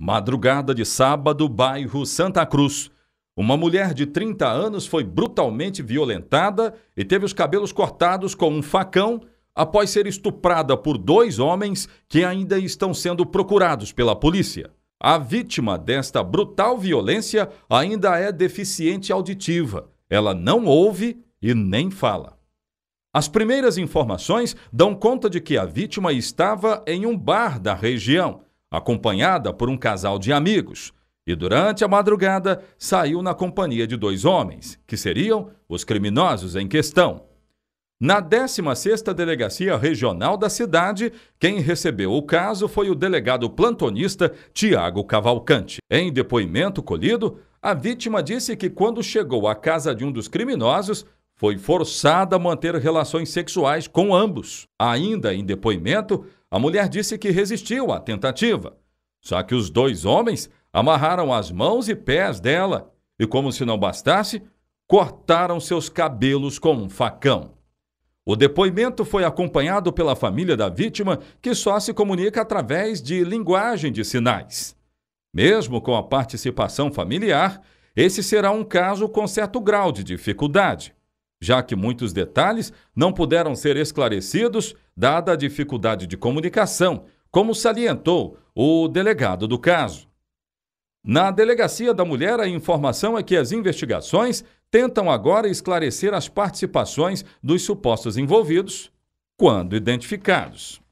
Madrugada de sábado, bairro Santa Cruz. Uma mulher de 30 anos foi brutalmente violentada e teve os cabelos cortados com um facão após ser estuprada por dois homens que ainda estão sendo procurados pela polícia. A vítima desta brutal violência ainda é deficiente auditiva. Ela não ouve e nem fala. As primeiras informações dão conta de que a vítima estava em um bar da região acompanhada por um casal de amigos, e durante a madrugada saiu na companhia de dois homens, que seriam os criminosos em questão. Na 16ª Delegacia Regional da cidade, quem recebeu o caso foi o delegado plantonista Tiago Cavalcante. Em depoimento colhido, a vítima disse que quando chegou à casa de um dos criminosos, foi forçada a manter relações sexuais com ambos. Ainda em depoimento, a mulher disse que resistiu à tentativa, só que os dois homens amarraram as mãos e pés dela e, como se não bastasse, cortaram seus cabelos com um facão. O depoimento foi acompanhado pela família da vítima, que só se comunica através de linguagem de sinais. Mesmo com a participação familiar, esse será um caso com certo grau de dificuldade já que muitos detalhes não puderam ser esclarecidos, dada a dificuldade de comunicação, como salientou o delegado do caso. Na Delegacia da Mulher, a informação é que as investigações tentam agora esclarecer as participações dos supostos envolvidos, quando identificados.